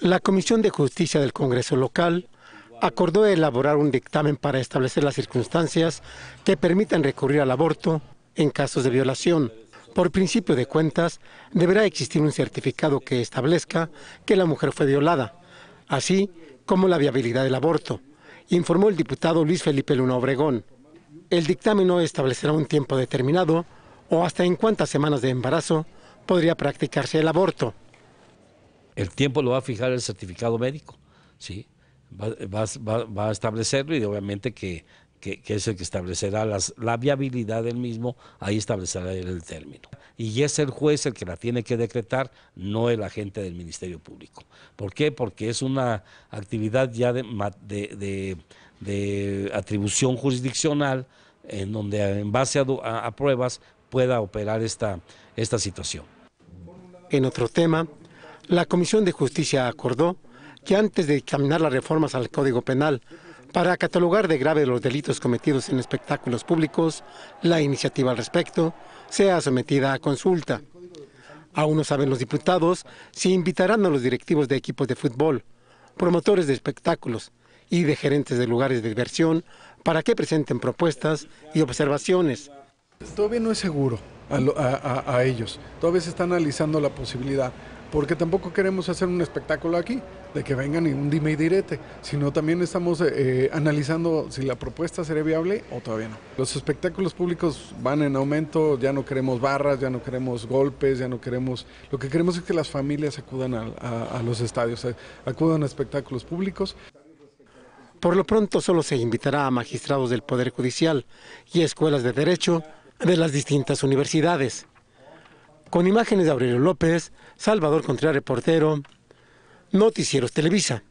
La Comisión de Justicia del Congreso local acordó elaborar un dictamen para establecer las circunstancias que permitan recurrir al aborto en casos de violación. Por principio de cuentas, deberá existir un certificado que establezca que la mujer fue violada, así como la viabilidad del aborto, informó el diputado Luis Felipe Luna Obregón. El dictamen no establecerá un tiempo determinado o hasta en cuántas semanas de embarazo podría practicarse el aborto. El tiempo lo va a fijar el certificado médico, ¿sí? Va, a establecerlo y obviamente que, es el que establecerá la viabilidad del mismo, ahí establecerá el término. Y es el juez el que la tiene que decretar, no el agente del Ministerio Público. ¿Por qué? Porque es una actividad ya de, de, atribución jurisdiccional en donde en base a, pruebas pueda operar esta, esta situación. En otro tema, la Comisión de Justicia acordó que antes de examinar las reformas al Código Penal para catalogar de grave los delitos cometidos en espectáculos públicos, la iniciativa al respecto sea sometida a consulta. Aún no saben los diputados si invitarán a los directivos de equipos de fútbol, promotores de espectáculos y de gerentes de lugares de diversión para que presenten propuestas y observaciones. Todavía no es seguro a, a ellos, todavía se está analizando la posibilidad porque tampoco queremos hacer un espectáculo aquí, de que vengan y un dime y direte, sino también estamos eh, eh, analizando si la propuesta sería viable o todavía no. Los espectáculos públicos van en aumento, ya no queremos barras, ya no queremos golpes, ya no queremos... Lo que queremos es que las familias acudan a, los estadios, eh, acudan a espectáculos públicos. Por lo pronto solo se invitará a magistrados del Poder Judicial y escuelas de Derecho de las distintas universidades. Con imágenes de Aurelio López, Salvador Contreras, reportero, Noticieros Televisa.